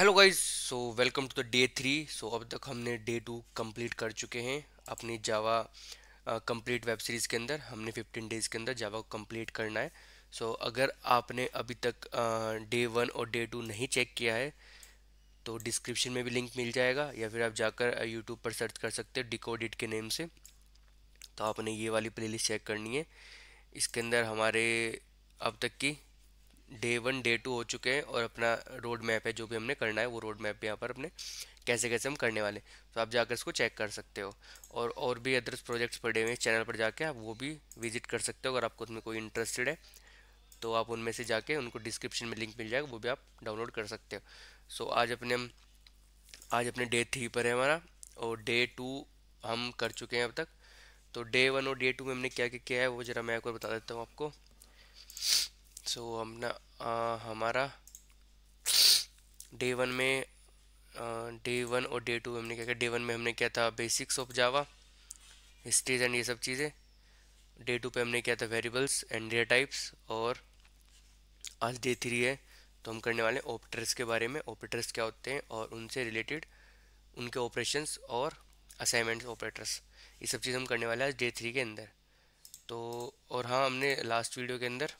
hello guys so welcome to the day three so अब तक हमने डे टू कंप्लीट कर चुके हैं अपनी जावा कंप्लीट वेब सीरीज़ के अंदर हमने 15 डेज़ के अंदर जावा को कंप्लीट करना है सो so, अगर आपने अभी तक डे uh, वन और डे टू नहीं चेक किया है तो डिस्क्रिप्शन में भी लिंक मिल जाएगा या फिर आप जाकर यूट्यूब पर सर्च कर सकते हो डिकोडिट के नेम से तो आपने ये वाली प्ले चेक करनी है इसके अंदर हमारे अब तक की डे वन डे टू हो चुके हैं और अपना रोड मैप है जो भी हमने करना है वो रोड मैप यहाँ पर अपने कैसे कैसे हम करने वाले तो आप जाकर इसको चेक कर सकते हो और और भी अदर्स प्रोजेक्ट्स पड़े हुए हैं चैनल पर जाके आप वो भी विजिट कर सकते हो अगर आपको उसमें कोई इंटरेस्टेड है तो आप उनमें से जाके उनको डिस्क्रिप्शन में लिंक मिल जाएगा वो भी आप डाउनलोड कर सकते हो सो आज अपने हम आज अपने डे थ्री पर है हमारा और डे टू हम कर चुके हैं अब तक तो डे वन और डे टू में हमने क्या क्या किया है वो ज़रा मैं एक बार बता देता हूँ आपको सो so, हमने हमारा डे वन में डे वन और डे टू हमने क्या किया डे वन में हमने क्या था basics of Java histories and ये सब चीज़ें डे टू पे हमने क्या था वेरिएबल्स एंड डेटा टाइप्स और आज डे थ्री है तो हम करने वाले ऑपरेटर्स के बारे में ऑपरेटर्स क्या होते हैं और उनसे रिलेटेड उनके ऑपरेशंस और असाइनमेंट्स ऑपरेटर्स ये सब चीज़ हम करने वाले हैं आज डे थ्री के अंदर तो और हाँ हमने लास्ट वीडियो के अंदर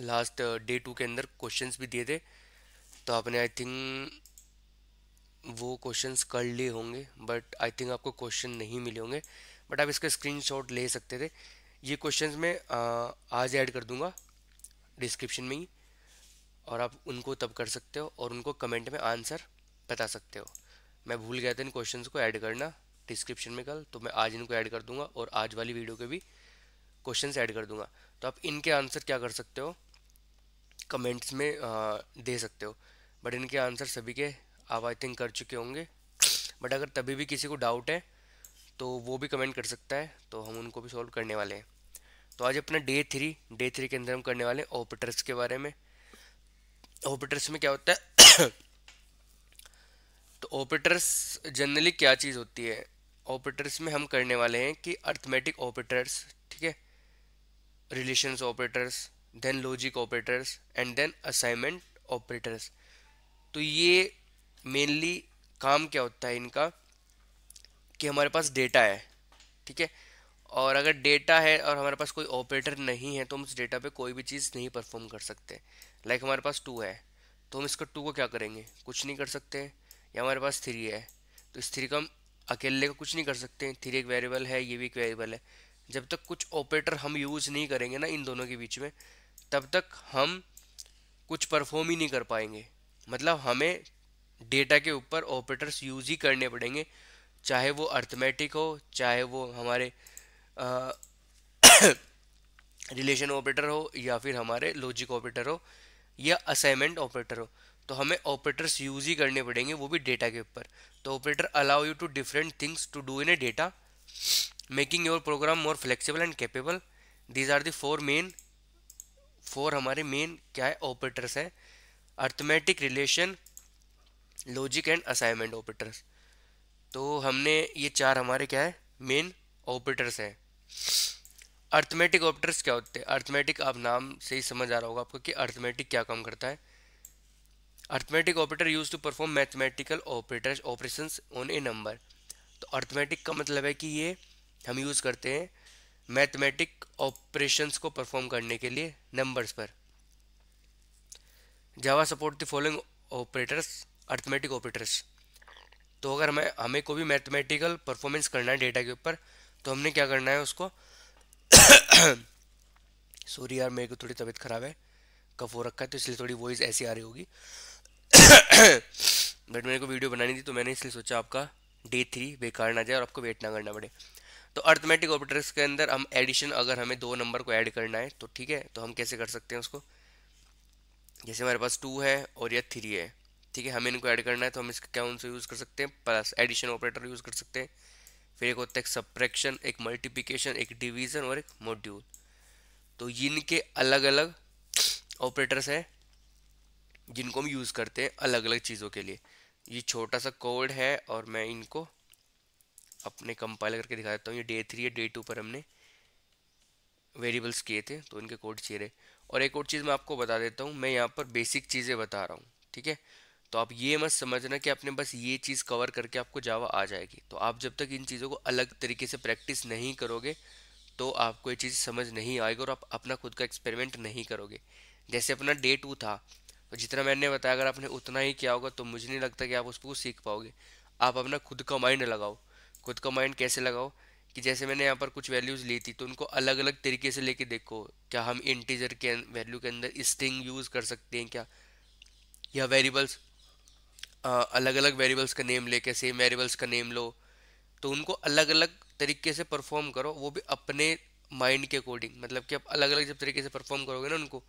लास्ट डे टू के अंदर क्वेश्चंस भी दिए थे तो आपने आई थिंक वो क्वेश्चंस कर लिए होंगे बट आई थिंक आपको क्वेश्चन नहीं मिले होंगे बट आप इसका स्क्रीनशॉट ले सकते थे ये क्वेश्चन मैं uh, आज ऐड कर दूंगा डिस्क्रिप्शन में ही और आप उनको तब कर सकते हो और उनको कमेंट में आंसर बता सकते हो मैं भूल गया था इन क्वेश्चन को ऐड करना डिस्क्रिप्शन में कल तो मैं आज इनको ऐड कर दूंगा और आज वाली वीडियो के भी क्वेश्चन ऐड कर दूंगा तो आप इनके आंसर क्या कर सकते हो कमेंट्स में आ, दे सकते हो बट इनके आंसर सभी के आप आई थिंक कर चुके होंगे बट अगर तभी भी किसी को डाउट है तो वो भी कमेंट कर सकता है तो हम उनको भी सॉल्व करने वाले हैं तो आज अपना डे थ्री डे थ्री के अंदर हम करने वाले हैं ऑपरेटर्स के बारे में ऑपरेटर्स में क्या होता है तो ऑपरेटर्स जनरली क्या चीज़ होती है ऑपरेटर्स में हम करने वाले हैं कि अर्थमेटिक ऑपरेटर्स ठीक है relations operators then logic operators and then assignment operators तो ये मेनली काम क्या होता है इनका कि हमारे पास डेटा है ठीक है और अगर डेटा है और हमारे पास कोई ऑपरेटर नहीं है तो हम उस डेटा पे कोई भी चीज़ नहीं परफॉर्म कर सकते लाइक हमारे पास टू है तो हम इसका टू को क्या करेंगे कुछ नहीं कर सकते या हमारे पास थ्री है तो इस थ्री का हम अकेले का कुछ नहीं कर सकते थ्री एक वेरिएबल है ये भी एक वेरिएबल है जब तक कुछ ऑपरेटर हम यूज़ नहीं करेंगे ना इन दोनों के बीच में तब तक हम कुछ परफॉर्म ही नहीं कर पाएंगे मतलब हमें डेटा के ऊपर ऑपरेटर्स यूज ही करने पड़ेंगे चाहे वो अर्थमेटिक हो चाहे वो हमारे रिलेशन ऑपरेटर हो या फिर हमारे लॉजिक ऑपरेटर हो या असाइनमेंट ऑपरेटर हो तो हमें ऑपरेटर्स यूज ही करने पड़ेंगे वो भी डेटा के ऊपर तो operator allow you to different things to do in a data making your program more flexible and capable these are the four main four हमारे मेन क्या है ऑपरेटर्स हैं arithmetic relation logic and assignment operators तो हमने ये चार हमारे क्या है मेन ऑपरेटर्स हैं अर्थमेटिक ऑपरेटर्स क्या होते हैं अर्थमेटिक आप नाम से ही समझ आ रहा होगा आपको कि अर्थमेटिक क्या काम करता है arithmetic operator use to perform mathematical operators operation on a number तो अर्थमेटिक का मतलब है कि ये हम यूज़ करते हैं मैथमेटिक ऑपरेशंस को परफॉर्म करने के लिए नंबर्स पर Java support the following operators arithmetic operators तो अगर हमें हमें कोई भी मैथमेटिकल परफॉर्मेंस करना है डेटा के ऊपर तो हमने क्या करना है उसको सॉरी यार मेरे को थोड़ी तबीयत ख़राब है कफ हो रखा है तो इसलिए थोड़ी वॉइस ऐसी आ रही होगी बट मेरे को वीडियो बनानी थी तो मैंने इसलिए सोचा आपका डे थ्री बेकार ना जाए और आपको वेट ना करना पड़े तो अर्थमेटिक ऑपरेटर्स के अंदर हम एडिशन अगर हमें दो नंबर को ऐड करना है तो ठीक है तो हम कैसे कर सकते हैं उसको जैसे हमारे पास टू है और यह थ्री है ठीक है हमें इनको ऐड करना है तो हम इसका क्या उनसे यूज़ कर सकते हैं प्लस एडिशन ऑपरेटर यूज़ कर सकते हैं फिर एक होता है एक सप्रेक्शन एक मल्टीप्लीकेशन एक डिवीज़न और एक मोड्यूल तो इनके अलग अलग ऑपरेटर्स हैं जिनको हम यूज़ करते हैं अलग अलग चीज़ों के लिए ये छोटा सा कोड है और मैं इनको अपने कंपाइल करके दिखा देता हूँ ये डे थ्री है डे टू पर हमने वेरिएबल्स किए थे तो इनके कोड चाहिए रहे और एक और चीज़ मैं आपको बता देता हूँ मैं यहाँ पर बेसिक चीज़ें बता रहा हूँ ठीक है तो आप ये मत समझना कि आपने बस ये चीज़ कवर करके आपको जावा आ जाएगी तो आप जब तक इन चीज़ों को अलग तरीके से प्रैक्टिस नहीं करोगे तो आपको ये चीज़ समझ नहीं आएगी और आप अपना खुद का एक्सपेरिमेंट नहीं करोगे जैसे अपना डे टू था तो जितना मैंने बताया अगर आपने उतना ही किया होगा तो मुझे नहीं लगता कि आप उसको सीख पाओगे आप अपना खुद का माइंड लगाओ खुद का माइंड कैसे लगाओ कि जैसे मैंने यहाँ पर कुछ वैल्यूज़ ली थी तो उनको अलग अलग तरीके से लेके देखो क्या हम इंटीजर के वैल्यू अं-, के अंदर स्ट्रिंग यूज़ कर सकते हैं क्या या वेरिएबल्स अलग अलग वेरिएबल्स का नेम लेके सेम वेरिएबल्स का नेम लो तो उनको अलग अलग तरीके से परफॉर्म करो वो भी अपने माइंड के अकॉर्डिंग मतलब कि आप अलग अलग जब तरीके से परफॉर्म करोगे ना उनको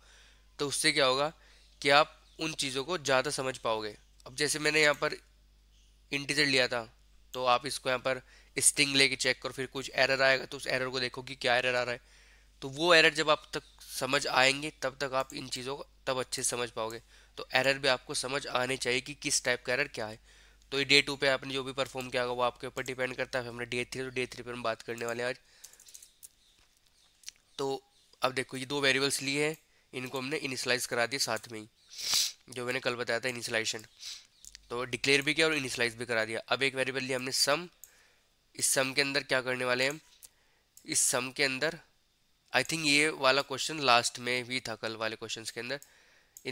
तो उससे क्या होगा कि आप उन चीज़ों को ज़्यादा समझ पाओगे अब जैसे मैंने यहाँ पर इंटीजर लिया था तो आप इसको यहाँ पर स्टिंग लेके चेक करो फिर कुछ एरर आएगा तो उस एरर को देखो कि क्या एरर आ रहा है तो वो एरर जब आप तक समझ आएंगे तब तक आप इन चीज़ों को तब अच्छे से समझ पाओगे तो एरर भी आपको समझ आने चाहिए कि किस टाइप का एरर क्या है तो ये डे टू पे आपने जो भी परफॉर्म किया होगा वो आपके ऊपर डिपेंड करता है हमने डे थ्री तो डे थ्री पर हम बात करने वाले हैं आज तो अब देखो ये दो वेरिएबल्स लिए हैं इनको हमने इनिशलाइज करा दिए साथ में ही जो मैंने कल बताया था इनिशलाइजेशन तो डिक्लेयर भी किया और इनिशलाइज भी करा दिया अब एक वेरिएबल लिया हमने सम इस सम के अंदर क्या करने वाले हैं इस सम के अंदर आई थिंक ये वाला क्वेश्चन लास्ट में भी था कल वाले क्वेश्चन के अंदर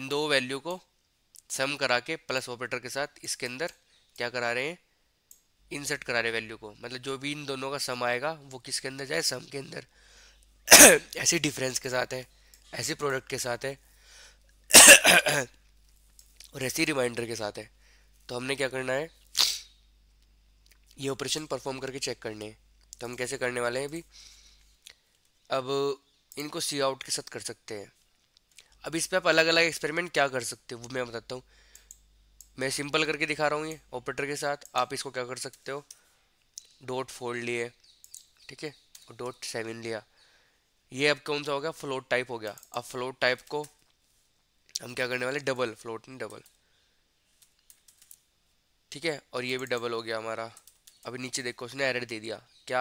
इन दो वैल्यू को सम करा के प्लस ऑपरेटर के साथ इसके अंदर क्या करा रहे हैं इंसर्ट करा रहे वैल्यू को मतलब जो भी इन दोनों का सम आएगा वो किसके अंदर जाए सम के अंदर ऐसी डिफरेंस के साथ है ऐसे प्रोडक्ट के साथ है और ऐसी रिमाइंडर के साथ है तो हमने क्या करना है ये ऑपरेशन परफॉर्म करके चेक करने हैं तो हम कैसे करने वाले हैं अभी अब इनको सी आउट के साथ कर सकते हैं अब इस पर आप अलग अलग एक्सपेरिमेंट क्या कर सकते हो वो मैं बताता हूँ मैं सिंपल करके दिखा रहा हूँ ये ऑपरेटर के साथ आप इसको क्या कर सकते हो डॉट फोल्ड लिए ठीक है और डॉट सेवन लिया ये अब कौन सा हो गया फ्लोट टाइप हो गया अब फ्लोट टाइप को हम क्या करने वाले डबल फ्लोट नहीं डबल ठीक है और ये भी डबल हो गया हमारा अभी नीचे देखो उसने एरर दे दिया क्या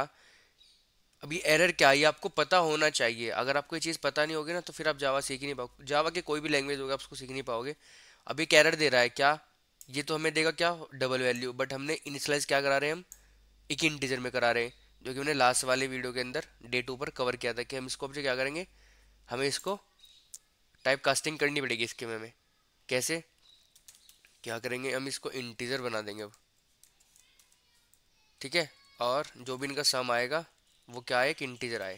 अभी एरर क्या है आपको पता होना चाहिए अगर आपको ये चीज़ पता नहीं होगी ना तो फिर आप जावा सीख ही नहीं पाओगे जावा के कोई भी लैंग्वेज होगा आप उसको सीख नहीं पाओगे अभी एक एरर दे रहा है क्या ये तो हमें देगा क्या डबल वैल्यू बट हमने इनिशलाइज क्या करा रहे हैं हम एक इंटीजर में करा रहे हैं जो कि हमने लास्ट वाले वीडियो के अंदर डे टू पर कवर किया था कि हम इसको अब जो क्या करेंगे हमें इसको टाइप कास्टिंग करनी पड़ेगी इसके में हमें कैसे क्या करेंगे हम इसको इंटीजर बना देंगे अब ठीक है और जो भी इनका सम आएगा वो क्या आए कि इंटीजर आए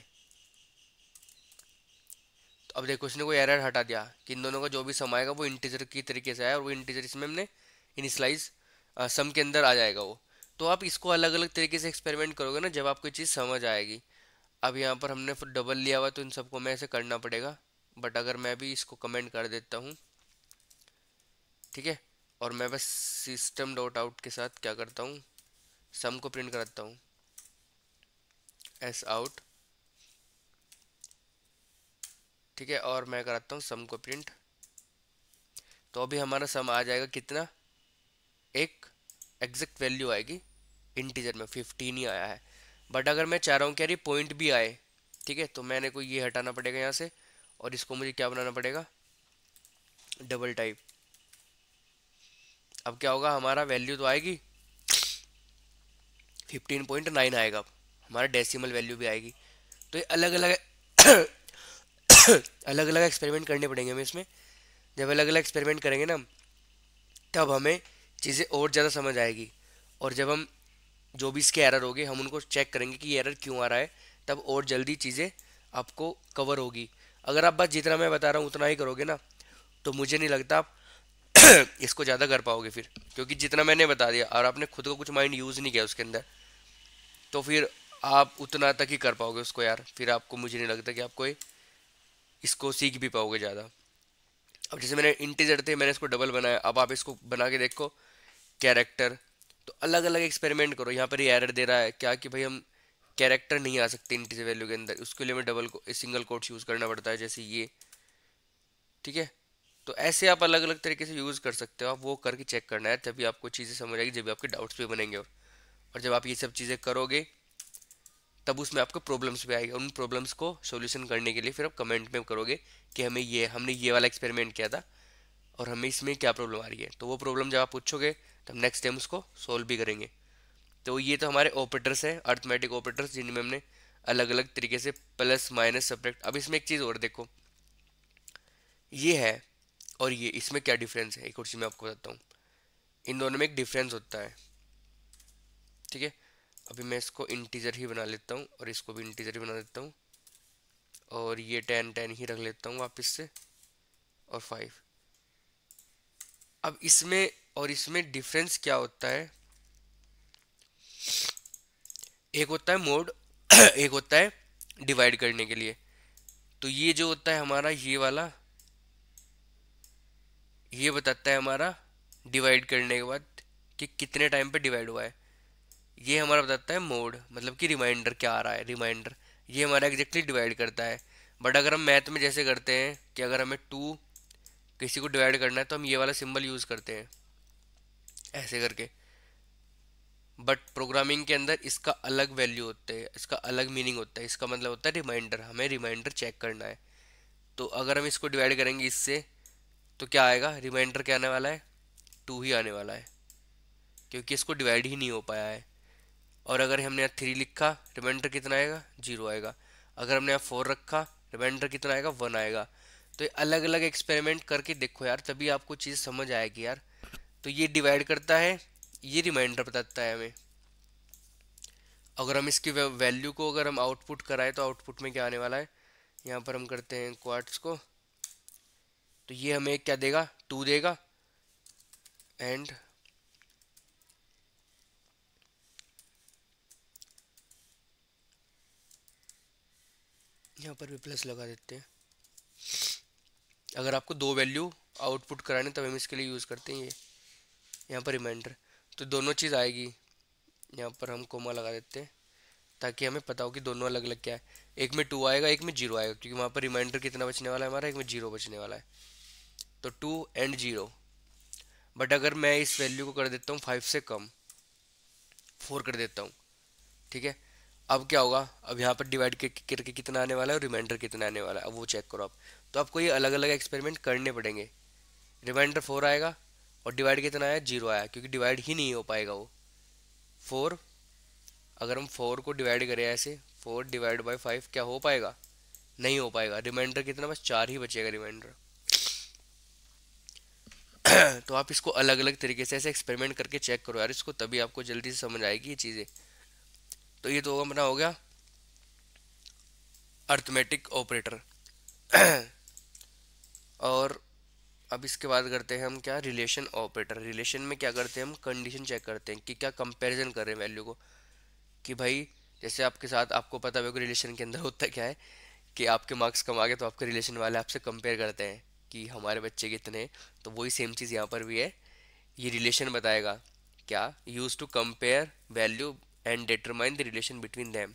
तो अब देखो इसने कोई एरर हटा दिया कि इन दोनों का जो भी सम आएगा वो इंटीजर की तरीके से आया और वो इंटीजर इसमें हमने इनिशलाइज सम के अंदर आ जाएगा वो तो आप इसको अलग अलग तरीके से एक्सपेरिमेंट करोगे ना जब आपको चीज़ समझ आएगी अब यहाँ पर हमने डबल लिया हुआ तो इन सबको मैं ऐसे करना पड़ेगा बट अगर मैं भी इसको कमेंट कर देता हूँ ठीक है और मैं बस सिस्टम डॉट आउट के साथ क्या करता हूँ सम को प्रिंट कराता हूँ एस आउट ठीक है और मैं कराता हूँ सम को प्रिंट तो अभी हमारा सम आ जाएगा कितना एक एग्जैक्ट वैल्यू आएगी इंटीजर में फिफ्टीन ही आया है बट अगर मैं चाह रहा हूँ कि अरे पॉइंट भी आए ठीक है तो मैंने को ये हटाना पड़ेगा यहाँ से और इसको मुझे क्या बनाना पड़ेगा डबल टाइप अब क्या होगा हमारा वैल्यू तो आएगी फिफ्टीन पॉइंट नाइन आएगा हमारा डेसिमल वैल्यू भी आएगी तो ये अलग अलग अलग अलग एक्सपेरिमेंट करने पड़ेंगे हमें इसमें जब अलग अलग एक्सपेरिमेंट करेंगे ना तब हमें चीज़ें और ज़्यादा समझ आएगी और जब हम जो भी इसके एरर होंगे हम उनको चेक करेंगे कि ये एरर क्यों आ रहा है तब और जल्दी चीज़ें आपको कवर होगी अगर आप बस जितना मैं बता रहा हूँ उतना ही करोगे ना तो मुझे नहीं लगता आप इसको ज़्यादा कर पाओगे फिर क्योंकि जितना मैंने बता दिया और आपने खुद का कुछ माइंड यूज़ नहीं किया उसके अंदर तो फिर आप उतना तक ही कर पाओगे उसको यार फिर आपको मुझे नहीं लगता कि आप कोई इसको सीख भी पाओगे ज़्यादा अब जैसे मैंने इंटीजर थे मैंने इसको डबल बनाया अब आप इसको बना के देखो कैरेक्टर तो अलग अलग एक्सपेरिमेंट करो यहाँ पर ये एरर दे रहा है क्या कि भाई हम कैरेक्टर नहीं आ सकते इंटीजर वैल्यू के अंदर उसके लिए हमें डबल को सिंगल कोट्स यूज़ करना पड़ता है जैसे ये ठीक है तो ऐसे आप अलग अलग तरीके से यूज़ कर सकते हो आप वो करके चेक करना है तभी आपको चीज़ें समझ आएगी जब भी आपके डाउट्स भी बनेंगे और और जब आप ये सब चीज़ें करोगे तब उसमें आपको प्रॉब्लम्स भी आएगी उन प्रॉब्लम्स को सोल्यूशन करने के लिए फिर आप कमेंट में करोगे कि हमें ये हमने ये वाला एक्सपेरिमेंट किया था और हमें इसमें क्या प्रॉब्लम आ रही है तो वो प्रॉब्लम जब आप पूछोगे तो हम नेक्स्ट टाइम उसको सोल्व भी करेंगे तो ये तो हमारे ऑपरेटर्स हैं अर्थमेटिक ऑपरेटर्स जिनमें हमने अलग अलग तरीके से प्लस माइनस सब्जेक्ट अब इसमें एक चीज़ और देखो ये है और ये इसमें क्या डिफरेंस है एक और चीज़ मैं आपको बताता हूँ इन दोनों में एक डिफरेंस होता है ठीक है अभी मैं इसको इंटीजर ही बना लेता हूँ और इसको भी इंटीजर ही बना लेता हूँ और ये टेन टेन ही रख लेता हूँ वापस से और फाइव अब इसमें और इसमें डिफरेंस क्या होता है एक होता है मोड एक होता है डिवाइड करने के लिए तो ये जो होता है हमारा ये वाला ये बताता है हमारा डिवाइड करने के बाद कि कितने टाइम पे डिवाइड हुआ है ये हमारा बताता है मोड मतलब कि रिमाइंडर क्या आ रहा है रिमाइंडर ये हमारा एग्जैक्टली डिवाइड करता है बट अगर हम मैथ में जैसे करते हैं कि अगर हमें टू किसी को डिवाइड करना है तो हम ये वाला सिंबल यूज़ करते हैं ऐसे करके बट प्रोग्रामिंग के अंदर इसका अलग वैल्यू होता है इसका अलग मीनिंग होता है इसका मतलब होता है रिमाइंडर हमें रिमाइंडर चेक करना है तो अगर हम इसको डिवाइड करेंगे इससे तो क्या आएगा रिमाइंडर क्या आने वाला है टू ही आने वाला है क्योंकि इसको डिवाइड ही नहीं हो पाया है और अगर हमने यहाँ थ्री लिखा रिमाइंडर कितना आएगा जीरो आएगा अगर हमने यहाँ फोर रखा रिमाइंडर कितना आएगा वन आएगा तो ये अलग अलग एक्सपेरिमेंट करके देखो यार तभी आपको चीज़ समझ आएगी यार तो ये डिवाइड करता है ये रिमाइंडर बताता है हमें अगर हम इसकी वैल्यू को अगर हम आउटपुट कराएं तो आउटपुट में क्या आने वाला है यहाँ पर हम करते हैं क्वार्ट्स को तो ये हमें क्या देगा टू देगा एंड यहाँ पर भी प्लस लगा देते हैं अगर आपको दो वैल्यू आउटपुट कराने तब हम इसके लिए यूज़ करते हैं ये यहाँ पर रिमाइंडर तो दोनों चीज़ आएगी यहाँ पर हम कोमा लगा देते हैं ताकि हमें पता हो कि दोनों अलग अलग क्या है एक में टू आएगा एक में जीरो आएगा क्योंकि वहाँ पर रिमाइंडर कितना बचने वाला है हमारा एक में जीरो बचने वाला है तो टू एंड ज़ीरो बट अगर मैं इस वैल्यू को कर देता हूँ फाइव से कम फोर कर देता हूँ ठीक है अब क्या होगा अब यहाँ पर डिवाइड करके कितना आने वाला है और रिमाइंडर कितना आने वाला है अब वो चेक करो आप तो आपको ये अलग अलग एक्सपेरिमेंट करने पड़ेंगे रिमाइंडर फोर आएगा और डिवाइड कितना आया जीरो आया क्योंकि डिवाइड ही नहीं हो पाएगा वो फोर अगर हम फोर को डिवाइड करें ऐसे फोर डिवाइड बाई फाइव क्या हो पाएगा नहीं हो पाएगा रिमाइंडर कितना बस चार ही बचेगा रिमाइंडर तो आप इसको अलग अलग तरीके से ऐसे एक्सपेरिमेंट करके चेक करो यार इसको तभी आपको जल्दी से समझ आएगी ये चीज़ें तो ये तो अपना हो गया अर्थमेटिक ऑपरेटर और अब इसके बाद करते हैं हम क्या रिलेशन ऑपरेटर रिलेशन में क्या करते हैं हम कंडीशन चेक करते हैं कि क्या कंपैरिजन कर रहे हैं वैल्यू को कि भाई जैसे आपके साथ आपको पता होगा रिलेशन के अंदर होता क्या है कि आपके मार्क्स कम आ गए तो आपके रिलेशन वाले आपसे कंपेयर करते हैं कि हमारे बच्चे कितने तो वही सेम चीज़ यहाँ पर भी है ये रिलेशन बताएगा क्या use to compare value and determine the relation between them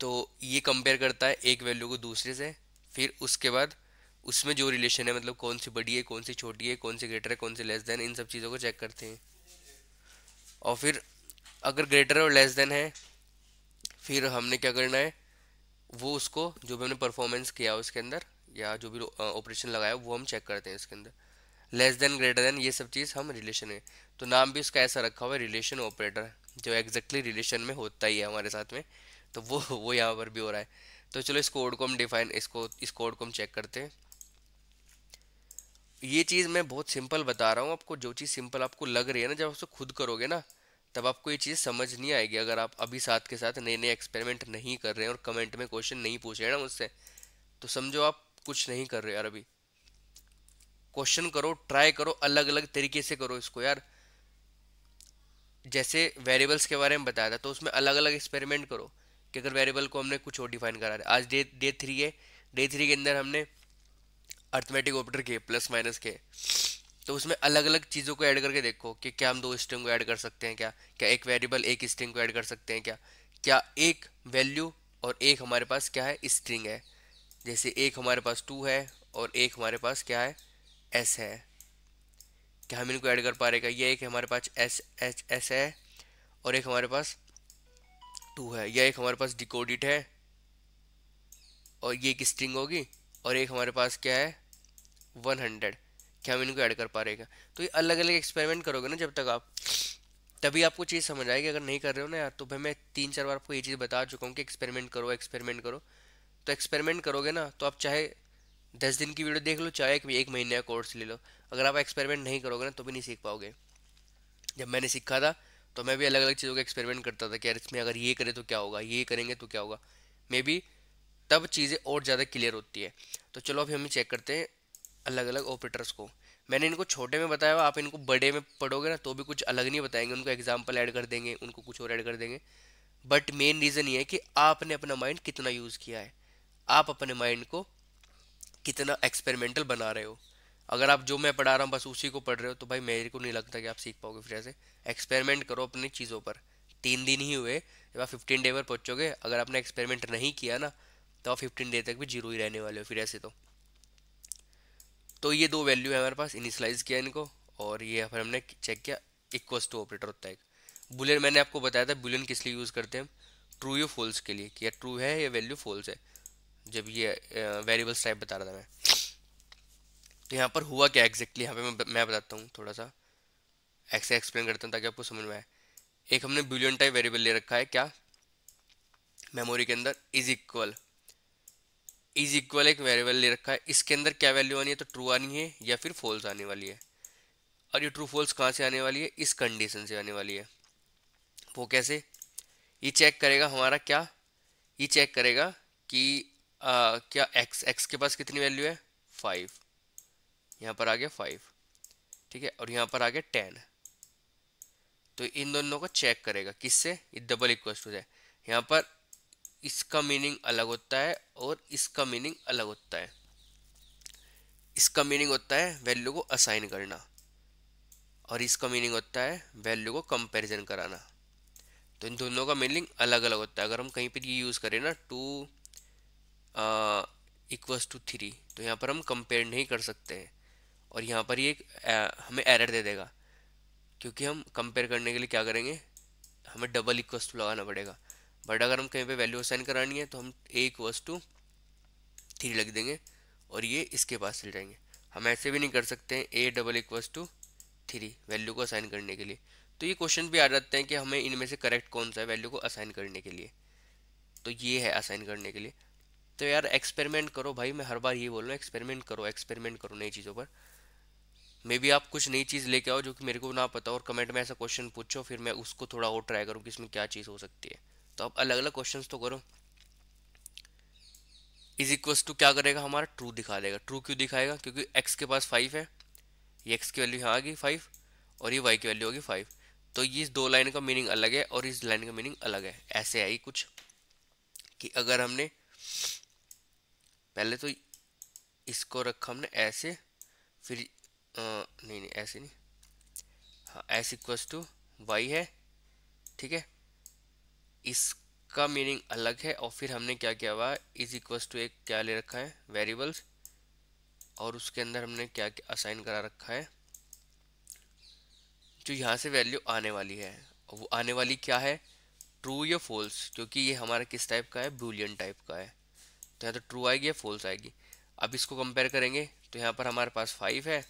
तो ये कंपेयर करता है एक वैल्यू को दूसरे से फिर उसके बाद उसमें जो रिलेशन है मतलब कौन सी बड़ी है कौन सी छोटी है कौन सी ग्रेटर है कौन सी लेस देन इन सब चीज़ों को चेक करते हैं और फिर अगर ग्रेटर और लेस देन है फिर हमने क्या करना है वो उसको जो भी हमने परफॉर्मेंस किया उसके अंदर या जो भी ऑपरेशन लगाया वो हम चेक करते हैं इसके अंदर लेस देन ग्रेटर देन ये सब चीज़ हम रिलेशन है तो नाम भी उसका ऐसा रखा हुआ है रिलेशन ऑपरेटर जो एग्जैक्टली रिलेशन में होता ही है हमारे साथ में तो वो वो यहाँ पर भी हो रहा है तो चलो इस कोड को हम डिफाइन इसको इस कोड को हम चेक करते हैं ये चीज़ मैं बहुत सिंपल बता रहा हूँ आपको जो चीज़ सिंपल आपको लग रही है ना जब उसको खुद करोगे ना तब आपको ये चीज़ समझ नहीं आएगी अगर आप अभी साथ के साथ नए नए एक्सपेरिमेंट नहीं कर रहे हैं और कमेंट में क्वेश्चन नहीं पूछ रहे हैं ना मुझसे तो समझो आप कुछ नहीं कर रहे यार अभी क्वेश्चन करो ट्राई करो अलग अलग तरीके से करो इसको यार जैसे वेरिएबल्स के बारे में बताया था तो उसमें अलग अलग एक्सपेरिमेंट करो कि अगर वेरिएबल को हमने कुछ और डिफाइन करा रहे आज डे डे थ्री है डे थ्री के अंदर हमने अर्थमेटिक ऑपरेटर के प्लस माइनस के तो उसमें अलग अलग चीज़ों को ऐड करके देखो कि क्या हम दो स्ट्रिंग को ऐड कर सकते हैं क्या क्या एक वेरिएबल एक स्ट्रिंग को ऐड कर सकते हैं क्या क्या एक वैल्यू और एक हमारे पास क्या है स्ट्रिंग है जैसे एक हमारे पास टू है और एक हमारे पास क्या है एस है क्या हम इनको ऐड कर पा रहेगा ये एक हमारे पास एस एच एस है और एक हमारे पास टू है यह एक हमारे पास डिकोडिट है और ये एक स्ट्रिंग होगी और एक हमारे पास क्या है वन हंड्रेड क्या हम इनको ऐड कर पा रहेगा तो ये अलग अलग एक्सपेरिमेंट करोगे ना जब तक आप तभी आपको चीज़ समझ आएगी अगर नहीं कर रहे हो ना यार तो भाई मैं तीन चार बार आपको ये चीज़ बता चुका हूँ कि एक्सपेरिमेंट करो एक्सपेरिमेंट करो तो एक्सपेरिमेंट करोगे ना तो आप चाहे दस दिन की वीडियो देख लो चाहे एक, एक महीने का कोर्स ले लो अगर आप एक्सपेरिमेंट नहीं करोगे ना तो भी नहीं सीख पाओगे जब मैंने सीखा था तो मैं भी अलग अलग चीज़ों का एक्सपेरिमेंट करता था कि यार इसमें अगर ये करें तो क्या होगा ये करेंगे तो क्या होगा मे बी तब चीज़ें और ज़्यादा क्लियर होती है तो चलो अभी हम चेक करते हैं अलग अलग ऑपरेटर्स को मैंने इनको छोटे में बताया आप इनको बड़े में पढ़ोगे ना तो भी कुछ अलग नहीं बताएंगे उनको एग्जाम्पल ऐड कर देंगे उनको कुछ और ऐड कर देंगे बट मेन रीज़न ये है कि आपने अपना माइंड कितना यूज़ किया है आप अपने माइंड को कितना एक्सपेरिमेंटल बना रहे हो अगर आप जो मैं पढ़ा रहा हूँ बस उसी को पढ़ रहे हो तो भाई मेरे को नहीं लगता कि आप सीख पाओगे फिर ऐसे एक्सपेरिमेंट करो अपनी चीज़ों पर तीन दिन ही हुए जब आप फिफ्टीन डे पर पहुँचोगे अगर आपने एक्सपेरिमेंट नहीं किया ना तो आप फिफ्टीन डे तक भी जीरो ही रहने वाले हो फिर ऐसे तो तो ये दो वैल्यू है हमारे पास इनिशलाइज किया इनको और ये फिर हमने चेक किया इक्वस टू ऑपरेटर होता है बुलियन मैंने आपको बताया था बुलियन किस लिए यूज़ करते हैं ट्रू या फॉल्स के लिए कि या ट्रू है या वैल्यू फॉल्स है जब ये वेरिएबल्स टाइप बता रहा था मैं तो यहाँ पर हुआ क्या एग्जैक्टली यहाँ पे मैं मैं बताता हूँ थोड़ा सा ऐसे एक्सप्लेन करता हूँ ताकि आपको समझ में आए एक हमने बिलियन टाइप वेरिएबल ले रखा है क्या मेमोरी के अंदर इज इक्वल इज इक्वल एक वेरिएबल ले रखा है इसके अंदर क्या वैल्यू आनी है तो ट्रू आनी है या फिर फॉल्स आने वाली है और ये ट्रू फॉल्स कहाँ से आने वाली है इस कंडीशन से आने वाली है वो कैसे ये चेक करेगा हमारा क्या ये चेक करेगा कि आ, क्या एक्स एक्स के पास कितनी वैल्यू है फाइव यहाँ पर आ गया फाइव ठीक है और यहाँ पर आ गया टेन तो इन दोनों को चेक करेगा किससे डबल इक्वल टू है यहाँ पर इसका मीनिंग अलग होता है और इसका मीनिंग अलग होता है इसका मीनिंग होता है वैल्यू को असाइन करना और इसका मीनिंग होता है वैल्यू को कंपैरिजन कराना तो इन दोनों का मीनिंग अलग अलग होता है अगर हम कहीं पर ये यूज़ करें ना टू इक्वस टू थ्री तो यहाँ पर हम कंपेयर नहीं कर सकते हैं और यहाँ पर ये एक uh, हमें एरर दे देगा क्योंकि हम कंपेयर करने के लिए क्या करेंगे हमें डबल इक्वस टू लगाना पड़ेगा बट अगर हम कहीं पे वैल्यू असाइन करानी है तो हम ए इक्वस टू थ्री लग देंगे और ये इसके पास चल जाएंगे हम ऐसे भी नहीं कर सकते हैं a double equals to three value को असाइन करने के लिए तो ये क्वेश्चन भी आ जाते हैं कि हमें इनमें से करेक्ट कौन सा है वैल्यू को असाइन करने के लिए तो ये है असाइन करने के लिए तो यार एक्सपेरिमेंट करो भाई मैं हर बार ये बोल रहा हूँ एक्सपेरिमेंट करो एक्सपेरिमेंट करो नई चीज़ों पर मे बी आप कुछ नई चीज़ लेके आओ जो कि मेरे को ना पता और कमेंट में ऐसा क्वेश्चन पूछो फिर मैं उसको थोड़ा और ट्राई करूँ कि इसमें क्या चीज़ हो सकती है तो आप अलग अलग क्वेश्चन तो करो इज इक्वल्स टू क्या करेगा हमारा ट्रू दिखा देगा ट्रू क्यों दिखाएगा क्योंकि एक्स के पास फाइव है ये एक्स की वैल्यू यहाँ आ गई फाइव और ये वाई की वैल्यू होगी फाइव तो ये इस दो लाइन का मीनिंग अलग है और इस लाइन का मीनिंग अलग है ऐसे आई कुछ कि अगर हमने पहले तो इसको रखा हमने ऐसे फिर आ, नहीं नहीं ऐसे नहीं हाँ एस इक्वस टू वाई है ठीक है इसका मीनिंग अलग है और फिर हमने क्या किया हुआ इज इक्वस टू एक क्या ले रखा है वेरिएबल्स और उसके अंदर हमने क्या असाइन करा रखा है जो यहाँ से वैल्यू आने वाली है वो आने वाली क्या है ट्रू या फॉल्स क्योंकि ये हमारा किस टाइप का है ब्रूलियन टाइप का है तो यहाँ तो ट्रू आएगी या फॉल्स आएगी अब इसको कंपेयर करेंगे तो यहाँ पर हमारे पास फाइव है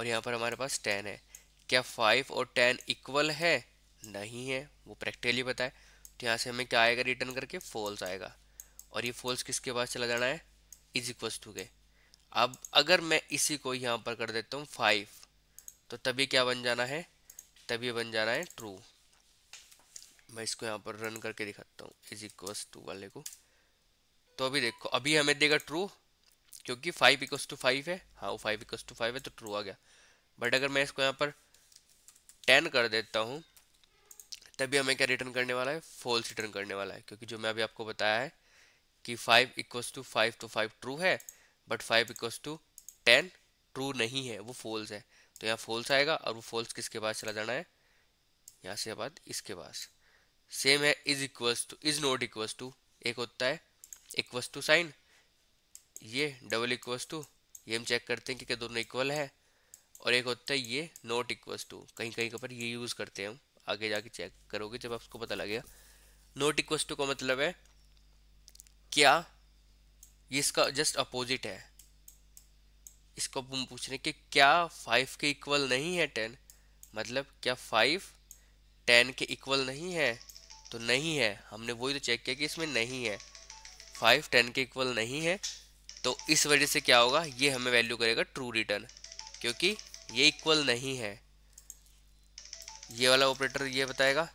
और यहाँ पर हमारे पास टेन है क्या फाइव और टेन इक्वल है नहीं है वो प्रैक्टिकली पता है तो यहाँ से हमें क्या आएगा रिटर्न करके फॉल्स आएगा और ये फॉल्स किसके पास चला जाना है इज इक्वल्स टू के अब अगर मैं इसी को यहाँ पर कर देता हूँ फाइव तो तभी क्या बन जाना है तभी बन जाना है ट्रू मैं इसको यहाँ पर रन करके दिखाता हूँ इज इक्वल्स टू वाले को तो अभी देखो अभी हमें देगा ट्रू क्योंकि फाइव इक्व टू फाइव है हाँ वो फाइव इक्व टू फाइव है तो ट्रू आ गया बट अगर मैं इसको यहाँ पर टेन कर देता हूँ तभी हमें क्या रिटर्न करने वाला है फॉल्स रिटर्न करने वाला है क्योंकि जो मैं अभी आपको बताया है कि फाइव इक्व टू फाइव तो फाइव ट्रू है but five equal to ten true नहीं है वो फॉल्स है तो यहाँ फॉल्स आएगा और वो फॉल्स किसके पास चला जाना है यहाँ से बाद इसके पास सेम है is equals to is not equal to एक होता है इक्वस टू साइन ये डबल इक्वस टू ये हम चेक करते हैं कि क्या दोनों इक्वल है और एक होता है ये नॉट इक्वस टू कहीं कहीं पर ये यूज़ करते हैं हम आगे जाके चेक करोगे जब आपको पता लगेगा नोट इक्वस टू का मतलब है क्या ये इसका जस्ट अपोजिट है इसको हम पूछ रहे हैं कि क्या फाइव के इक्वल नहीं है टेन मतलब क्या फाइव टेन के इक्वल नहीं है तो नहीं है हमने वही तो चेक किया कि इसमें नहीं है फाइव टेन के इक्वल नहीं है तो इस वजह से क्या होगा ये हमें वैल्यू करेगा ट्रू रिटर्न क्योंकि ये इक्वल नहीं है ये वाला ऑपरेटर ये बताएगा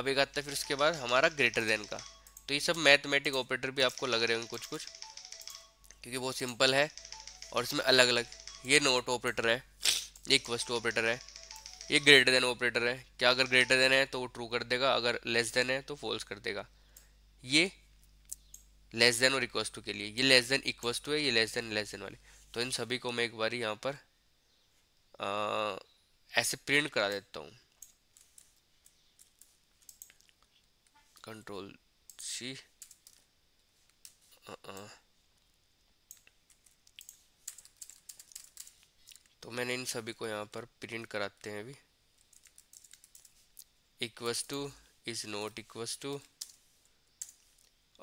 अब एक आता है फिर उसके बाद हमारा ग्रेटर देन का तो ये सब मैथमेटिक ऑपरेटर भी आपको लग रहे होंगे कुछ कुछ क्योंकि वो सिंपल है और इसमें अलग अलग ये नोट ऑपरेटर है ये क्वेस्ट ऑपरेटर है ये ग्रेटर देन ऑपरेटर है क्या अगर ग्रेटर देन है तो वो ट्रू कर देगा अगर लेस देन है तो फॉल्स कर देगा ये लेस देन और इक्वस टू के लिए ये लेस देन इक्वस टू है ये लेस देन लेस देन वाले तो इन सभी को मैं एक बार यहाँ पर आ, ऐसे प्रिंट करा देता हूँ कंट्रोल सी तो मैंने इन सभी को यहाँ पर प्रिंट कराते हैं अभी equals to is not equals to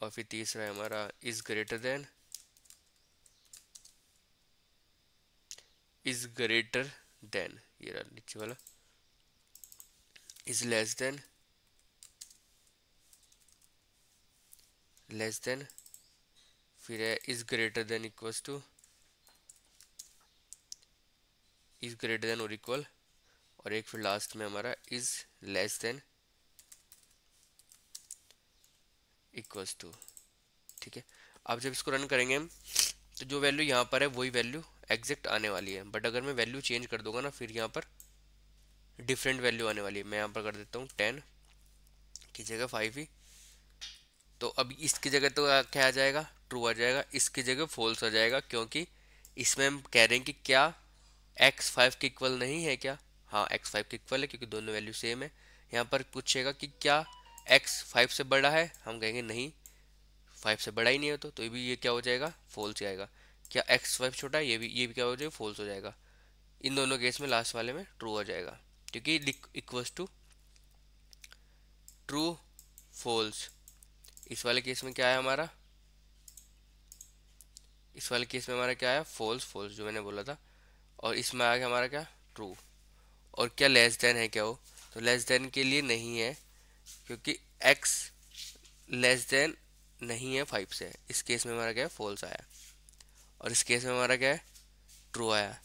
और फिर तीसरा हमारा is greater than is greater than ये रहा नीचे वाला is less than less than फिर है is greater than equals to is greater than और इक्वल और एक फिर लास्ट में हमारा is less than equals to ठीक है अब जब इसको रन करेंगे हम तो जो वैल्यू यहाँ पर है वही वैल्यू एग्जैक्ट आने वाली है बट अगर मैं वैल्यू चेंज कर दूंगा ना फिर यहाँ पर डिफरेंट वैल्यू आने वाली है मैं यहाँ पर कर देता हूँ टेन की जगह फाइव ही तो अब इसकी जगह तो क्या आ जाएगा ट्रू आ जाएगा इसकी जगह फॉल्स आ जाएगा क्योंकि इसमें हम कह रहे हैं कि क्या एक्स फाइव के इक्वल नहीं है क्या हाँ एक्स फाइव के इक्वल है क्योंकि दोनों वैल्यू सेम है यहाँ पर पूछेगा कि क्या एक्स फाइव से बड़ा है हम कहेंगे नहीं फाइव से बड़ा ही नहीं है तो, तो ये भी ये क्या हो जाएगा फॉल्स ही आएगा क्या एक्स फाइव छोटा है ये भी ये भी क्या हो जाएगा फॉल्स हो जाएगा इन दोनों केस में लास्ट वाले में ट्रू हो जाएगा क्योंकि इक्वल्स टू ट्रू फॉल्स इस वाले केस में क्या है हमारा इस वाले केस में हमारा क्या आया फॉल्स फॉल्स जो मैंने बोला था और इसमें आ गया हमारा क्या ट्रू और क्या लेस देन है क्या वो तो लेस देन के लिए नहीं है क्योंकि x लेस देन नहीं है फाइव से इस केस में हमारा क्या है फॉल्स आया और इस केस में हमारा क्या है ट्रू आया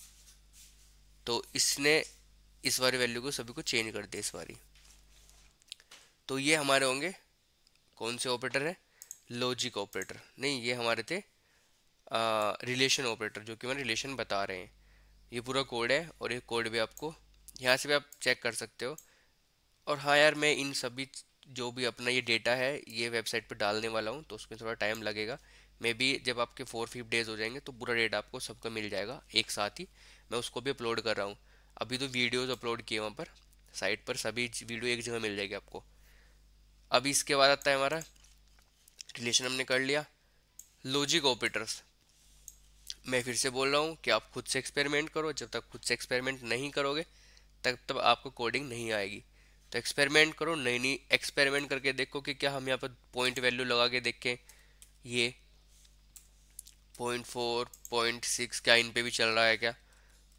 तो इसने इस वाली वैल्यू को सभी को चेंज कर दिया इस बारी तो ये हमारे होंगे कौन से ऑपरेटर है लॉजिक ऑपरेटर नहीं ये हमारे थे रिलेशन ऑपरेटर जो कि हमारे रिलेशन बता रहे हैं ये पूरा कोड है और ये कोड भी आपको यहाँ से भी आप चेक कर सकते हो और हाँ यार मैं इन सभी जो भी अपना ये डेटा है ये वेबसाइट पर डालने वाला हूँ तो उसमें थोड़ा टाइम लगेगा मे बी जब आपके फोर फिफ डेज हो जाएंगे तो पूरा डेटा आपको सबका मिल जाएगा एक साथ ही मैं उसको भी अपलोड कर रहा हूँ अभी तो वीडियोज़ अपलोड किए वहाँ पर साइट पर सभी वीडियो एक जगह मिल जाएगी आपको अभी इसके बाद आता है हमारा रिलेशन हमने कर लिया लॉजिक ऑपरेटर्स मैं फिर से बोल रहा हूँ कि आप खुद से एक्सपेरिमेंट करो जब तक खुद से एक्सपेरिमेंट नहीं करोगे तब तब आपको कोडिंग नहीं आएगी तो एक्सपेरिमेंट करो नई नई एक्सपेरिमेंट करके देखो कि क्या हम यहाँ पर पॉइंट वैल्यू लगा के देखें ये पॉइंट फोर पॉइंट सिक्स क्या इन पे भी चल रहा है क्या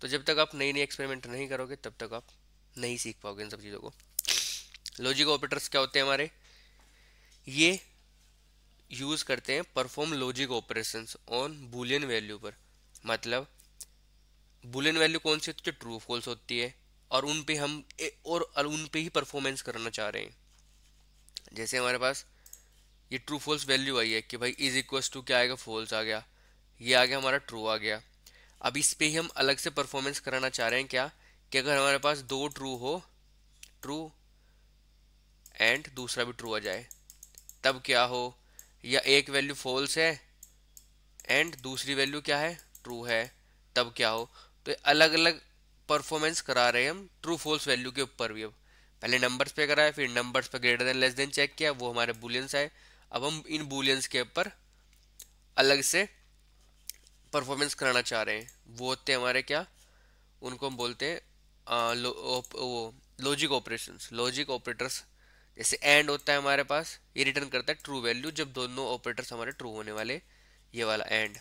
तो जब तक आप नई नई एक्सपेरिमेंट नहीं करोगे तब तक आप नहीं सीख पाओगे इन सब चीज़ों को लॉजिक ऑपरेटर्स क्या होते हैं हमारे ये यूज़ करते हैं perform logic operations on Boolean value पर मतलब बुलियन वैल्यू कौन सी होती है जो ट्रू फॉल्स होती है और उन पे हम और उन पे ही परफॉर्मेंस करना चाह रहे हैं जैसे हमारे पास ये ट्रू फॉल्स वैल्यू आई है कि भाई इज इक्वल्स टू क्या आएगा फॉल्स आ गया ये आ गया हमारा ट्रू आ गया अब इस पर ही हम अलग से परफॉर्मेंस कराना चाह रहे हैं क्या कि अगर हमारे पास दो ट्रू हो ट्रू एंड दूसरा भी ट्रू आ जाए तब क्या हो या एक वैल्यू फॉल्स है एंड दूसरी वैल्यू क्या है ट्रू है तब क्या हो तो अलग अलग परफॉर्मेंस करा रहे हैं हम ट्रू फॉल्स वैल्यू के ऊपर भी अब पहले नंबर्स पे कराया फिर नंबर्स पे greater than less than check किया वो हमारे बुलियंस आए अब हम इन बुलियंस के ऊपर अलग से परफॉर्मेंस कराना चाह रहे हैं वो होते हैं हमारे क्या उनको हम बोलते हैं आ, लो, वो लॉजिक ऑपरेशंस लॉजिक ऑपरेटर्स जैसे एंड होता है हमारे पास ये रिटर्न करता है ट्रू वैल्यू जब दोनों ऑपरेटर्स हमारे ट्रू होने वाले ये वाला एंड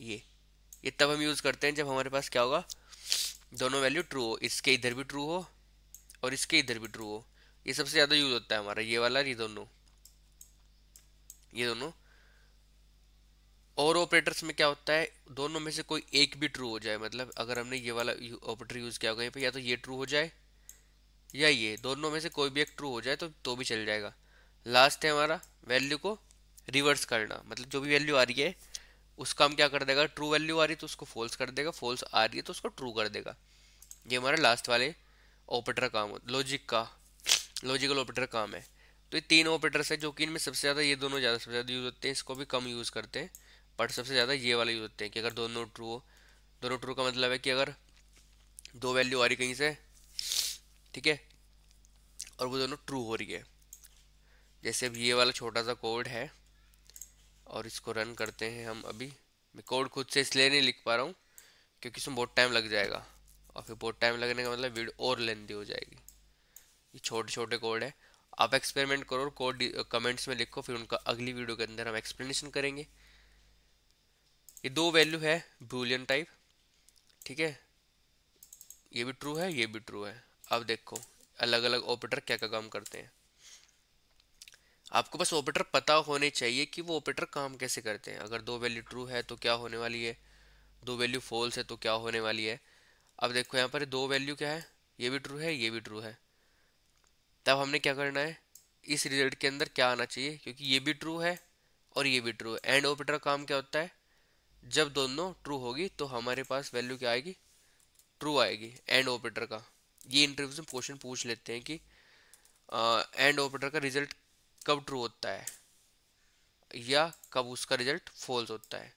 ये ये तब हम यूज़ करते हैं जब हमारे पास क्या होगा दोनों वैल्यू ट्रू हो इसके इधर भी ट्रू हो और इसके इधर भी ट्रू हो ये सबसे ज़्यादा यूज़ होता है हमारा ये वाला ये दोनों ये दोनों और ऑपरेटर्स में क्या होता है दोनों में से कोई एक भी ट्रू हो जाए मतलब अगर हमने ये वाला ऑपरेटर यूज़ किया होगा यहाँ पर या तो ये ट्रू हो जाए या ये दोनों में से कोई भी एक ट्रू हो जाए तो तो भी चल जाएगा लास्ट है हमारा वैल्यू को रिवर्स करना मतलब जो भी वैल्यू आ रही है उसका हम क्या कर देगा ट्रू वैल्यू तो आ रही है तो उसको फॉल्स कर देगा फॉल्स आ रही है तो उसको ट्रू कर देगा ये हमारा लास्ट वाले ऑपरेटर काम लॉजिक का लॉजिकल ऑपरेटर काम है तो ये तीन ऑपरेटर्स हैं जो कि इनमें सबसे ज़्यादा ये दोनों ज़्यादा सबसे ज़्यादा यूज़ होते हैं इसको भी कम यूज़ करते हैं बट सबसे ज़्यादा ये वाला यूज़ होते हैं कि अगर दोनों ट्रू हो दोनों ट्रू का मतलब है कि अगर दो वैल्यू आ रही कहीं से ठीक है और वो दोनों ट्रू हो रही है जैसे अब ये वाला छोटा सा कोड है और इसको रन करते हैं हम अभी मैं कोड खुद से इसलिए नहीं लिख पा रहा हूँ क्योंकि इसमें बहुत टाइम लग जाएगा और फिर बहुत टाइम लगने का मतलब वीडियो और लेंदी हो जाएगी ये छोटे छोटे कोड है आप एक्सपेरिमेंट करो कोड कमेंट्स में लिखो फिर उनका अगली वीडियो के अंदर हम एक्सप्लेनेशन करेंगे ये दो वैल्यू है बूलियन टाइप ठीक है ये भी ट्रू है ये भी ट्रू है अब देखो अलग अलग ऑपरेटर क्या क्या काम करते हैं आपको बस ऑपरेटर पता होने चाहिए कि वो ऑपरेटर काम कैसे करते हैं अगर दो वैल्यू ट्रू है तो क्या होने वाली है दो वैल्यू फॉल्स है तो क्या होने वाली है अब देखो यहाँ पर दो वैल्यू क्या है ये भी ट्रू है ये भी ट्रू है तब हमने क्या करना है इस रिजल्ट के अंदर क्या आना चाहिए क्योंकि ये भी ट्रू है और ये भी ट्रू है एंड ऑपरेटर काम क्या होता है जब दोनों ट्रू होगी तो हमारे पास वैल्यू क्या आएगी ट्रू आएगी एंड ऑपरेटर का ये इंटरव्यू से क्वेश्चन पूछ लेते हैं कि एंड ऑपरेटर का रिजल्ट कब ट्रू होता है या कब उसका रिजल्ट फॉल्स होता है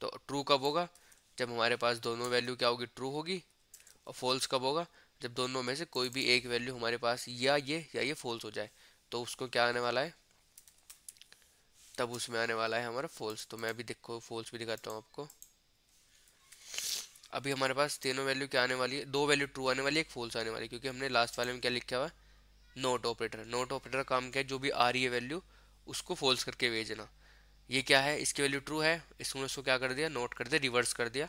तो ट्रू कब होगा जब हमारे पास दोनों वैल्यू क्या होगी ट्रू होगी और फॉल्स कब होगा जब दोनों में से कोई भी एक वैल्यू हमारे पास या ये या ये फॉल्स हो जाए तो उसको क्या आने वाला है तब उसमें आने वाला है हमारा फॉल्स तो मैं अभी देखो फॉल्स भी दिखाता हूँ आपको अभी हमारे पास तीनों वैल्यू क्या आने वाली है दो वैल्यू ट्रू आने वाली है एक फॉल्स आने वाली है क्योंकि हमने लास्ट वाले में क्या लिखा हुआ है नोट ऑपरेटर नोट ऑपरेटर काम क्या है जो भी आ रही है वैल्यू उसको फोल्स करके भेजना ये क्या है इसकी वैल्यू ट्रू है इसमें उसको क्या कर दिया नोट कर दिया रिवर्स कर दिया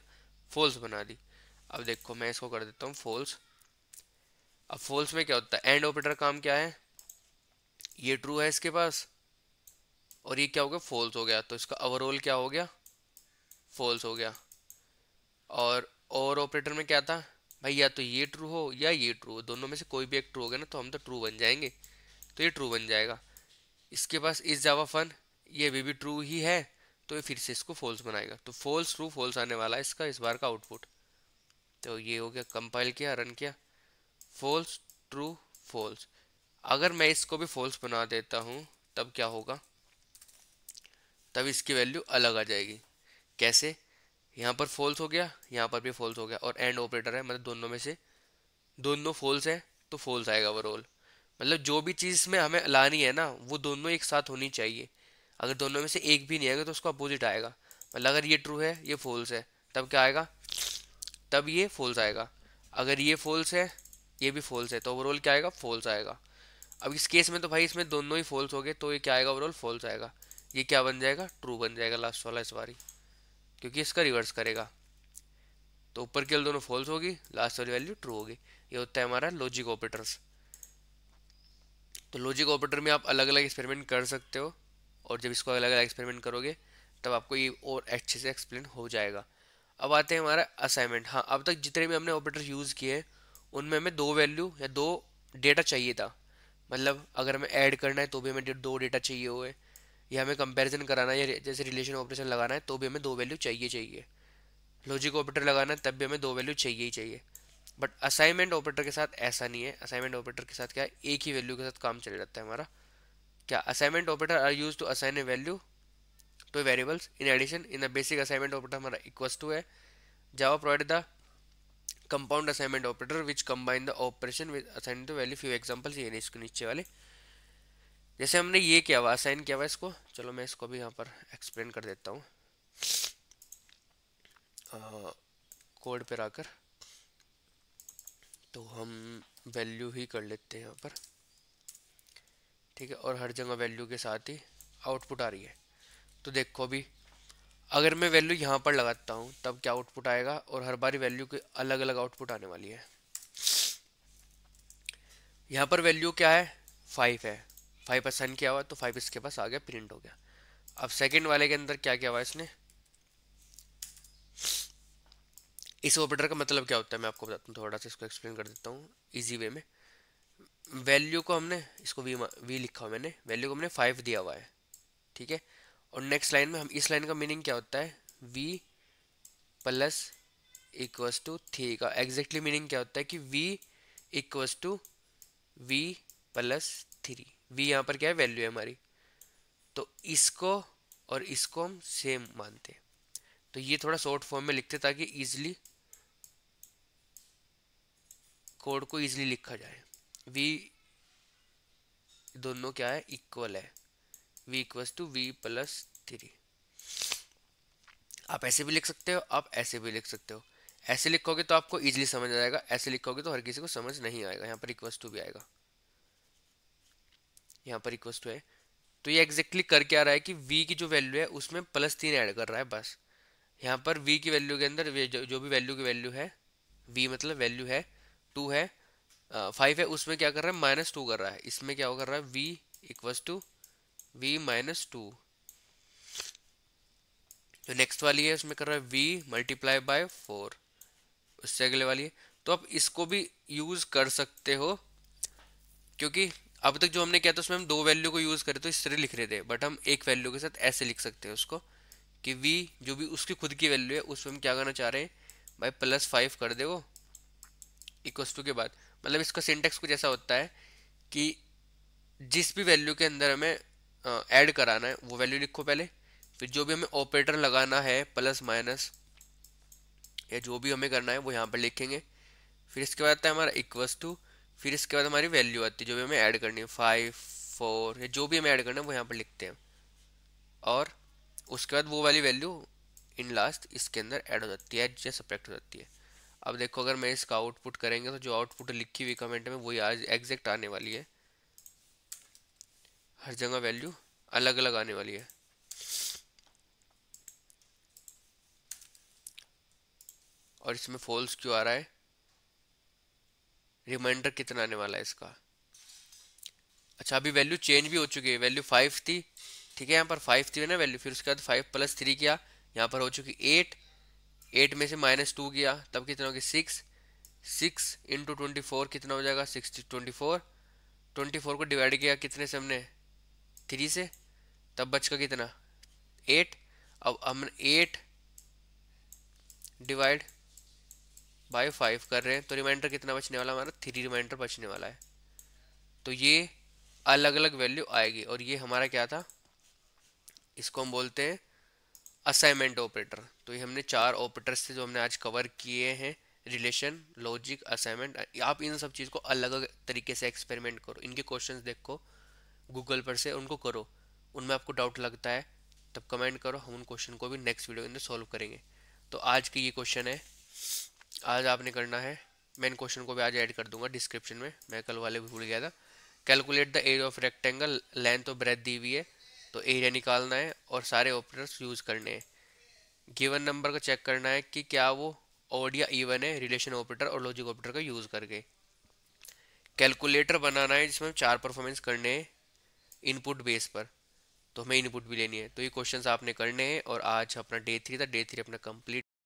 फोल्स बना दी अब देखो मैं इसको कर देता हूँ फोल्स अब फोल्स में क्या होता है एंड ऑपरेटर काम क्या है ये ट्रू है इसके पास और ये क्या हो गया फोल्स हो गया तो इसका ओवरऑल क्या हो गया फोल्स हो गया और और ऑपरेटर में क्या था भाई या तो ये ट्रू हो या ये ट्रू हो दोनों में से कोई भी एक ट्रू हो गया ना तो हम तो ट्रू बन जाएंगे तो ये ट्रू बन जाएगा इसके पास इस जावा फन ये अभी भी ट्रू ही है तो ये फिर से इसको फॉल्स बनाएगा तो फॉल्स ट्रू फॉल्स आने वाला है इसका इस बार का आउटपुट तो ये हो गया कंपाइल किया रन किया फॉल्स ट्रू फॉल्स अगर मैं इसको भी फॉल्स बना देता हूँ तब क्या होगा तब इसकी वैल्यू अलग आ जाएगी कैसे यहाँ पर फॉल्स हो गया यहाँ पर भी फॉल्स हो गया और एंड ऑपरेटर है मतलब दोनों में से दोनों फॉल्स हैं तो फॉल्स आएगा ओवरऑल मतलब जो भी चीज़ में हमें लानी है ना वो दोनों एक साथ होनी चाहिए अगर दोनों में से एक भी नहीं आएगा तो उसका अपोजिट आएगा मतलब अगर ये ट्रू है ये फॉल्स है तब क्या आएगा तब ये फॉल्स आएगा अगर ये फॉल्स है ये भी फॉल्स है तो ओवरऑल क्या आएगा फॉल्स आएगा अब इस केस में तो भाई इसमें दोनों ही फॉल्स हो गए तो ये क्या आएगा ओवरऑल फॉल्स आएगा ये क्या बन जाएगा ट्रू बन जाएगा लास्ट वाला इस बारी क्योंकि इसका रिवर्स करेगा तो ऊपर की दोनों फॉल्स होगी लास्ट वाली वैल्यू ट्रू होगी ये होता है हमारा लॉजिक ऑपरेटर्स तो लॉजिक ऑपरेटर में आप अलग अलग एक्सपेरिमेंट कर सकते हो और जब इसको अलग अलग एक्सपेरिमेंट करोगे तब आपको ये और अच्छे से एक्सप्लेन हो जाएगा अब आते हैं हमारा असाइनमेंट हाँ अब तक जितने भी हमने ऑपरेटर यूज़ किए हैं उनमें हमें दो वैल्यू या दो डेटा चाहिए था मतलब अगर हमें ऐड करना है तो भी हमें दो डेटा चाहिए हुए या हमें कंपैरिजन कराना है या जैसे रिलेशन ऑपरेशन लगाना है तो भी हमें दो वैल्यू चाहिए चाहिए लॉजिक ऑपरेटर लगाना है तब भी हमें दो वैल्यू चाहिए ही चाहिए बट असाइनमेंट ऑपरेटर के साथ ऐसा नहीं है असाइनमेंट ऑपरेटर के साथ क्या है एक ही वैल्यू के साथ काम चले जाता है हमारा क्या assignment operator are use to assign a value to variables in addition in the basic assignment operator हमारा इक्वस टू है Java provide the compound assignment operator which combine the operation with assign to value few examples ये इसके नीचे वाले जैसे हमने ये क्या हुआ असाइन किया हुआ इसको चलो मैं इसको भी यहाँ पर एक्सप्लेन कर देता हूँ कोड पर आकर तो हम वैल्यू ही कर लेते हैं यहाँ पर ठीक है और हर जगह वैल्यू के साथ ही आउटपुट आ रही है तो देखो अभी अगर मैं वैल्यू यहाँ पर लगाता हूँ तब क्या आउटपुट आएगा और हर बारी वैल्यू के अलग अलग आउटपुट आने वाली है यहाँ पर वैल्यू क्या है फाइव है फाइव पर सन किया हुआ तो फाइव इसके पास आ गया प्रिंट हो गया अब सेकंड वाले के अंदर क्या किया हुआ इसने इस ऑपरेटर का मतलब क्या होता है मैं आपको बताता हूँ थोड़ा सा इसको एक्सप्लेन कर देता हूँ ईजी वे में वैल्यू को हमने इसको वी वी लिखा हुआ मैंने वैल्यू को हमने फाइव दिया हुआ है ठीक है और नेक्स्ट लाइन में हम इस लाइन का मीनिंग क्या होता है V plus equals to three का एग्जैक्टली मीनिंग क्या होता है कि V equals to V plus three V यहाँ पर क्या है वैल्यू है हमारी तो इसको और इसको हम सेम मानते हैं तो ये थोड़ा शॉर्ट फॉर्म में लिखते ताकि इजिली कोड को इजिली लिखा जाए वी दोनों क्या है इक्वल है V equals to V plus three आप ऐसे भी लिख सकते हो आप ऐसे भी लिख सकते हो ऐसे लिखोगे तो आपको ईजिली समझ आएगा ऐसे लिखोगे तो हर किसी को समझ नहीं आएगा यहाँ पर इक्वल्स टू भी आएगा यहाँ पर इक्वस टू है तो ये एग्जैक्टली करके आ रहा है कि v की जो वैल्यू है उसमें प्लस तीन ऐड कर रहा है बस यहाँ पर v की वैल्यू के अंदर जो, जो भी वैल्यू की वैल्यू है v मतलब वैल्यू है टू है फाइव है उसमें क्या कर रहा है माइनस टू कर रहा है इसमें क्या कर रहा है V equals to V minus two जो नेक्स्ट वाली है उसमें कर रहा है वी मल्टीप्लाई बाय फोर उससे अगले वाली है तो आप इसको भी यूज़ कर सकते हो क्योंकि अब तक जो हमने किया था उसमें हम दो वैल्यू को यूज़ करे तो इस तरह लिख रहे थे बट हम एक वैल्यू के साथ ऐसे लिख सकते हैं उसको कि वी जो भी उसकी खुद की वैल्यू है उसमें हम क्या करना चाह रहे हैं भाई प्लस फाइव कर दे वो इक्वस टू के बाद मतलब इसका सिंटेक्स कुछ ऐसा होता है कि जिस भी वैल्यू के अंदर हमें ऐड कराना है वो वैल्यू लिखो पहले फिर जो भी हमें ऑपरेटर लगाना है प्लस माइनस या जो भी हमें करना है वो यहाँ पर लिखेंगे फिर इसके बाद आता है हमारा इक्वस टू फिर इसके बाद हमारी वैल्यू आती है जो भी हमें ऐड करनी है फाइव फोर या जो भी हमें ऐड करना है वो यहाँ पर लिखते हैं और उसके बाद वो वाली वैल्यू इन लास्ट इसके अंदर ऐड हो जाती है या सब्ट्रैक्ट हो जाती है अब देखो अगर मैं इसका आउटपुट करेंगे तो जो आउटपुट लिखी हुई कमेंट में वही आज एग्जैक्ट आने वाली है हर जगह वैल्यू अलग अलग आने वाली है और इसमें फॉल्स क्यों आ रहा है रिमाइंडर कितना आने वाला है इसका अच्छा अभी वैल्यू चेंज भी हो चुकी है वैल्यू फाइव थी ठीक है यहाँ पर फाइव थी ना वैल्यू फिर उसके बाद फाइव प्लस थ्री किया यहाँ पर हो चुकी एट एट में से माइनस टू किया तब कितना हो गया six six into twenty four कितना हो जाएगा six twenty four twenty four को डिवाइड किया कितने से हमने थ्री से तब बच का कितना एट अब हमने एट डिवाइड बाई फाइव कर रहे हैं तो रिमाइंडर कितना बचने वाला हमारा थ्री रिमाइंडर बचने वाला है तो ये अलग अलग वैल्यू आएगी और ये हमारा क्या था इसको हम बोलते हैं असाइनमेंट ऑपरेटर तो ये हमने चार ऑपरेटर्स थे जो हमने आज कवर किए हैं रिलेशन लॉजिक असाइनमेंट आप इन सब चीज़ को अलग अलग तरीके से एक्सपेरिमेंट करो इनके क्वेश्चंस देखो गूगल पर से उनको करो उनमें आपको डाउट लगता है तब कमेंट करो हम उन क्वेश्चन को भी नेक्स्ट वीडियो में सॉल्व करेंगे तो आज की ये क्वेश्चन है आज आपने करना है मैं इन क्वेश्चन को भी आज ऐड कर दूंगा डिस्क्रिप्शन में मैं कल वाले भी भूल गया था calculate the area of rectangle length और ब्रेथ दी हुई है तो एरिया निकालना है और सारे ऑपरेटर्स यूज़ करने हैं गिवन नंबर का चेक करना है कि क्या वो ऑड या इवन है रिलेशन ऑपरेटर और लॉजिक ऑपरेटर का यूज़ करके कैलकुलेटर बनाना है जिसमें चार परफॉर्मेंस करने हैं इनपुट बेस पर तो हमें इनपुट भी लेनी है तो ये क्वेश्चंस आपने करने हैं और आज अपना डे थ्री था डे थ्री अपना कंप्लीट